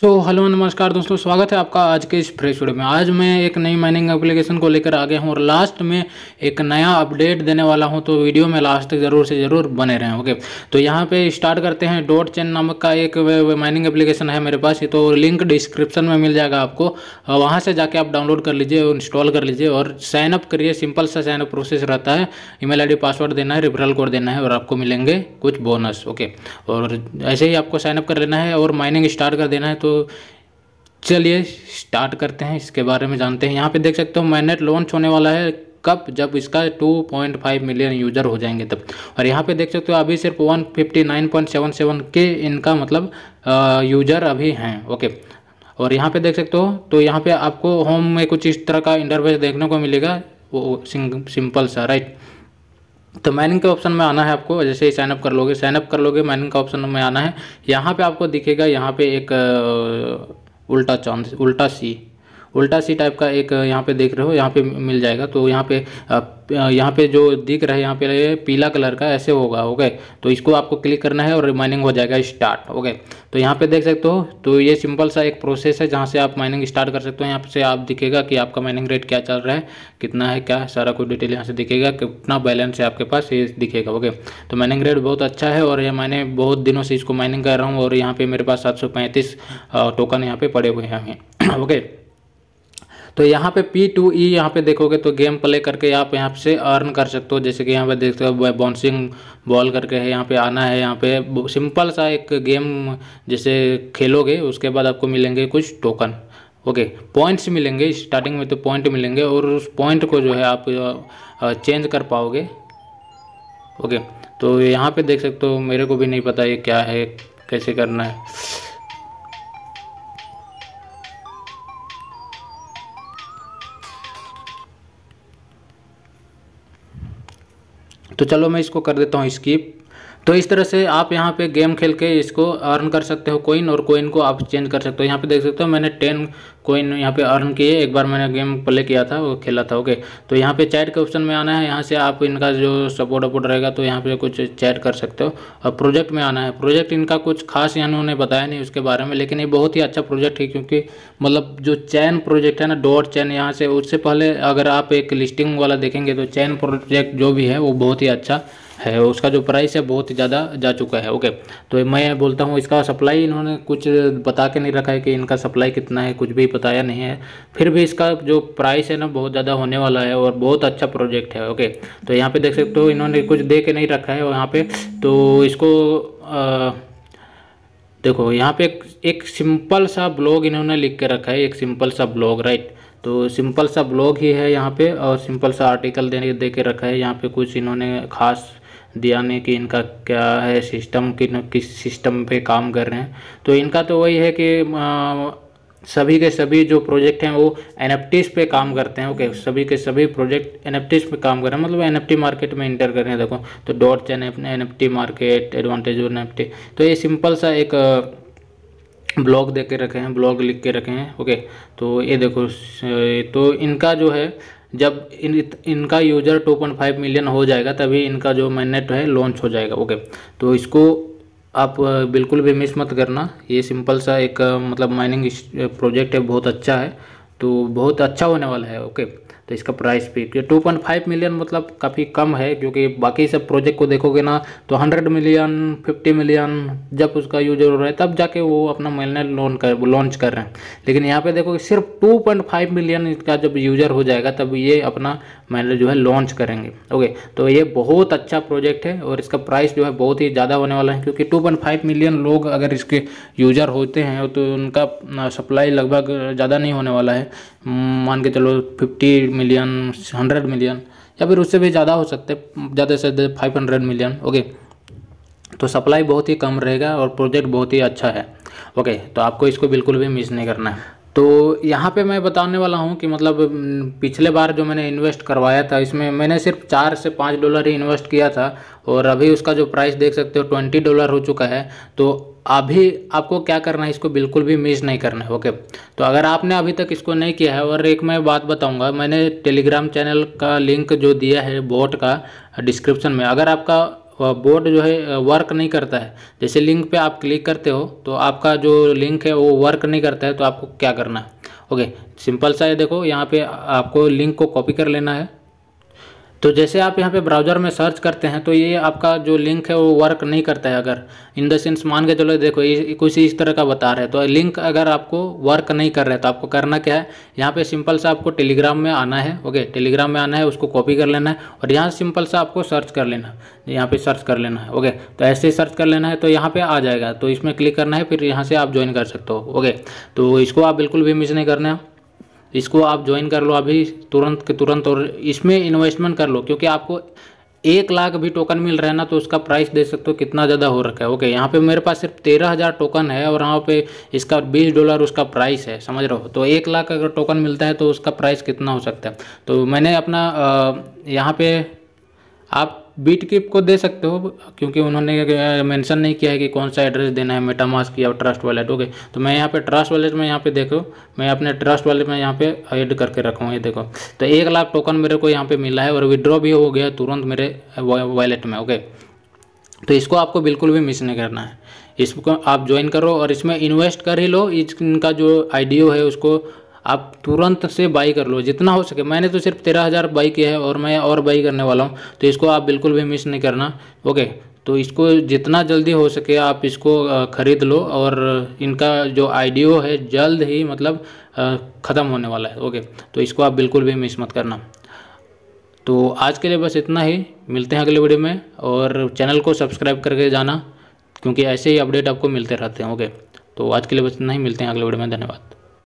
सो so, hello नमस्कार दोस्तों स्वागत है आपका आज के इस फ्रेश वीडियो में आज मैं एक नई माइनिंग एप्लीकेशन को लेकर आ गया हूँ और लास्ट में एक नया अपडेट देने वाला हूँ तो वीडियो में लास्ट तक ज़रूर से ज़रूर बने रहें ओके तो यहाँ पे स्टार्ट करते हैं डॉट चेन नामक का एक माइनिंग एप्लीकेशन है मेरे पास तो लिंक डिस्क्रिप्शन में मिल जाएगा आपको वहाँ से जाके आप डाउनलोड कर लीजिए इंस्टॉल कर लीजिए और साइनअप करिए सिंपल सा साइनअप प्रोसेस रहता है ई मेल पासवर्ड देना है रेफरल कोड देना है और आपको मिलेंगे कुछ बोनस ओके और ऐसे ही आपको साइनअप कर लेना है और माइनिंग स्टार्ट कर देना है तो तो चलिए स्टार्ट करते हैं इसके बारे में जानते हैं यहाँ पे देख सकते हो मैनेट लॉन्च होने वाला है कब जब इसका 2.5 मिलियन यूज़र हो जाएंगे तब और यहाँ पे देख सकते हो अभी सिर्फ 159.77 के इनका मतलब यूज़र अभी हैं ओके और यहाँ पे देख सकते हो तो यहाँ पे आपको होम में कुछ इस तरह का इंटरफेस देखने को मिलेगा वो सिंपल सा राइट तो माइनिंग के ऑप्शन में आना है आपको जैसे ही साइनअप कर लोगे साइनअप कर लोगे माइनिंग का ऑप्शन में आना है यहाँ पे आपको दिखेगा यहाँ पे एक उल्टा चांद उल्टा सी उल्टा सी टाइप का एक यहाँ पे देख रहे हो यहाँ पे मिल जाएगा तो यहाँ पे यहाँ पे जो दिख रहा है यहाँ पे पीला कलर का ऐसे होगा ओके तो इसको आपको क्लिक करना है और माइनिंग हो जाएगा स्टार्ट ओके तो यहाँ पे देख सकते हो तो ये सिंपल सा एक प्रोसेस है जहाँ से आप माइनिंग स्टार्ट कर सकते हो यहाँ से आप दिखेगा कि आपका माइनिंग रेट क्या चल रहा है कितना है क्या सारा कोई डिटेल यहाँ से दिखेगा कितना बैलेंस है आपके पास ये दिखेगा ओके तो माइनिंग रेट बहुत अच्छा है और ये मैंने बहुत दिनों से इसको माइनिंग कर रहा हूँ और यहाँ पर मेरे पास सात टोकन यहाँ पर पड़े हुए हैं ओके तो यहाँ पे पी टू ई यहाँ पे देखोगे तो गेम प्ले करके आप यहाँ से अर्न कर सकते हो जैसे कि यहाँ पे देखते हो बाउंसिंग बॉल करके है यहाँ पे आना है यहाँ पे सिंपल सा एक गेम जैसे खेलोगे उसके बाद आपको मिलेंगे कुछ टोकन ओके पॉइंट्स मिलेंगे स्टार्टिंग में तो पॉइंट मिलेंगे और उस पॉइंट को जो है आप चेंज कर पाओगे ओके तो यहाँ पे देख सकते हो मेरे को भी नहीं पता ये क्या है कैसे करना है तो चलो मैं इसको कर देता हूँ स्किप तो इस तरह से आप यहाँ पे गेम खेल के इसको अर्न कर सकते हो कोइन और कोइन को आप चेंज कर सकते हो यहाँ पे देख सकते हो मैंने टेन कोइन यहाँ पे अर्न किए एक बार मैंने गेम प्ले किया था वो खेला था ओके तो यहाँ पे चैट के ऑप्शन में आना है यहाँ से आप इनका जो सपोर्ट अपोर्ट रहेगा तो यहाँ पे कुछ चैट कर सकते हो और प्रोजेक्ट में आना है प्रोजेक्ट इनका कुछ खास इन्होंने बताया नहीं उसके बारे में लेकिन ये बहुत ही अच्छा प्रोजेक्ट है क्योंकि मतलब जो चैन प्रोजेक्ट है ना डॉट चैन यहाँ से उससे पहले अगर आप एक लिस्टिंग वाला देखेंगे तो चैन प्रोजेक्ट जो भी है वो बहुत ही अच्छा है उसका जो प्राइस है बहुत ही ज़्यादा जा चुका है ओके तो मैं बोलता हूँ इसका सप्लाई इन्होंने कुछ बता के नहीं रखा है कि इनका सप्लाई कितना है कुछ भी बताया नहीं है फिर भी इसका जो प्राइस है ना बहुत ज़्यादा होने वाला है और बहुत अच्छा प्रोजेक्ट है ओके तो यहाँ पर देख सकते हो इन्होंने कुछ दे के नहीं रखा है यहाँ पर तो इसको आ, देखो यहाँ पे एक, एक सिंपल सा ब्लॉग इन्होंने लिख के रखा है एक सिंपल सा ब्लॉग राइट तो सिंपल सा ब्लॉग ही है यहाँ पे और सिंपल सा आर्टिकल दे दे के रखा है यहाँ पे कुछ इन्होंने खास दिया नहीं कि इनका क्या है सिस्टम किन किस सिस्टम पे काम कर रहे हैं तो इनका तो वही है कि आ, सभी के सभी जो प्रोजेक्ट हैं वो एन पे काम करते हैं ओके सभी के सभी प्रोजेक्ट एन पे काम कर रहे हैं मतलब एन मार्केट में इंटर कर रहे हैं देखो तो dot N N market advantage और एन तो ये सिंपल सा एक ब्लॉग दे के रखे हैं ब्लॉग लिख के रखे हैं ओके तो ये देखो तो इनका जो है जब इन इनका यूजर 2.5 मिलियन हो जाएगा तभी इनका जो मैनेट है लॉन्च हो जाएगा ओके तो इसको आप बिल्कुल भी मिस मत करना ये सिंपल सा एक मतलब माइनिंग प्रोजेक्ट है बहुत अच्छा है तो बहुत अच्छा होने वाला है ओके तो इसका प्राइस भी टू पॉइंट फाइव मिलियन मतलब काफ़ी कम है क्योंकि बाकी सब प्रोजेक्ट को देखोगे ना तो हंड्रेड मिलियन फिफ्टी मिलियन जब उसका यूजर हो रहा है तब जाके वो अपना महीने लोन कर लॉन्च कर रहे हैं लेकिन यहाँ पे देखोगे सिर्फ टू पॉइंट फाइव मिलियन इसका जब यूजर हो जाएगा तब ये अपना महीने जो है लॉन्च करेंगे ओके तो ये बहुत अच्छा प्रोजेक्ट है और इसका प्राइस जो है बहुत ही ज़्यादा होने वाला है क्योंकि टू पॉइंट फाइव मिलियन लोग अगर इसके यूजर होते हैं तो उनका सप्लाई लगभग ज़्यादा नहीं होने वाला है मान के चलो फिफ्टी मिलियन हंड्रेड मिलियन या फिर उससे भी ज़्यादा हो सकते ज़्यादा से ज़्यादा फाइव हंड्रेड मिलियन ओके तो सप्लाई बहुत ही कम रहेगा और प्रोजेक्ट बहुत ही अच्छा है ओके तो आपको इसको बिल्कुल भी मिस नहीं करना है तो यहाँ पे मैं बताने वाला हूँ कि मतलब पिछले बार जो मैंने इन्वेस्ट करवाया था इसमें मैंने सिर्फ चार से पाँच डॉलर ही इन्वेस्ट किया था और अभी उसका जो प्राइस देख सकते हो ट्वेंटी डॉलर हो चुका है तो अभी आपको क्या करना है इसको बिल्कुल भी मिस नहीं करना है ओके तो अगर आपने अभी तक इसको नहीं किया है और एक मैं बात बताऊंगा मैंने टेलीग्राम चैनल का लिंक जो दिया है बोट का डिस्क्रिप्शन में अगर आपका बोर्ड जो है वर्क नहीं करता है जैसे लिंक पे आप क्लिक करते हो तो आपका जो लिंक है वो वर्क नहीं करता है तो आपको क्या करना है ओके सिंपल सा है देखो यहाँ पे आपको लिंक को कॉपी कर लेना है तो जैसे आप यहाँ पे ब्राउज़र में सर्च करते हैं तो ये आपका जो लिंक है वो वर्क नहीं करता है अगर इन द सेंस मान के चलो देखो ये कुछ इस तरह का बता रहे तो लिंक अगर आपको वर्क नहीं कर रहा है तो आपको करना क्या है यहाँ पे सिंपल सा आपको टेलीग्राम में आना है ओके टेलीग्राम में आना है उसको कॉपी कर लेना है और यहाँ सिंपल सा आपको सर्च कर लेना है यहाँ पर सर्च कर लेना है ओके तो ऐसे सर्च कर लेना है तो यहाँ पर आ जाएगा तो इसमें क्लिक करना है फिर यहाँ से आप ज्वाइन कर सकते हो ओके तो इसको आप बिल्कुल भी मिस नहीं करना है इसको आप ज्वाइन कर लो अभी तुरंत के तुरंत और इसमें इन्वेस्टमेंट कर लो क्योंकि आपको एक लाख भी टोकन मिल रहा है ना तो उसका प्राइस दे सकते हो कितना ज़्यादा हो रखा है ओके यहाँ पे मेरे पास सिर्फ तेरह हज़ार टोकन है और यहाँ पे इसका बीस डॉलर उसका प्राइस है समझ रहे हो तो एक लाख अगर टोकन मिलता है तो उसका प्राइस कितना हो सकता है तो मैंने अपना यहाँ पे आप बीट क्रिप को दे सकते हो क्योंकि उन्होंने मेंशन नहीं किया है कि कौन सा एड्रेस देना है की या ट्रस्ट वॉलेट ओके तो मैं यहाँ पे ट्रस्ट वॉलेट में यहाँ पे देखो मैं अपने ट्रस्ट वॉलेट में यहाँ पे ऐड करके रखा ये देखो तो एक लाख टोकन मेरे को यहाँ पे मिला है और विड्रॉ भी हो गया तुरंत मेरे वॉलेट में ओके तो इसको आपको बिल्कुल भी मिस नहीं करना है इसको आप ज्वाइन करो और इसमें इन्वेस्ट कर ही लो इनका जो आईडीओ है उसको आप तुरंत से बाई कर लो जितना हो सके मैंने तो सिर्फ तेरह हज़ार बाई किया है और मैं और बाई करने वाला हूँ तो इसको आप बिल्कुल भी मिस नहीं करना ओके तो इसको जितना जल्दी हो सके आप इसको ख़रीद लो और इनका जो आइडियो है जल्द ही मतलब ख़त्म होने वाला है ओके तो इसको आप बिल्कुल भी मिस मत करना तो आज के लिए बस इतना ही मिलते हैं अगले वीडियो में और चैनल को सब्सक्राइब करके जाना क्योंकि ऐसे ही अपडेट आपको मिलते रहते हैं ओके तो आज के लिए बस इतना ही मिलते हैं अगले वीडियो में धन्यवाद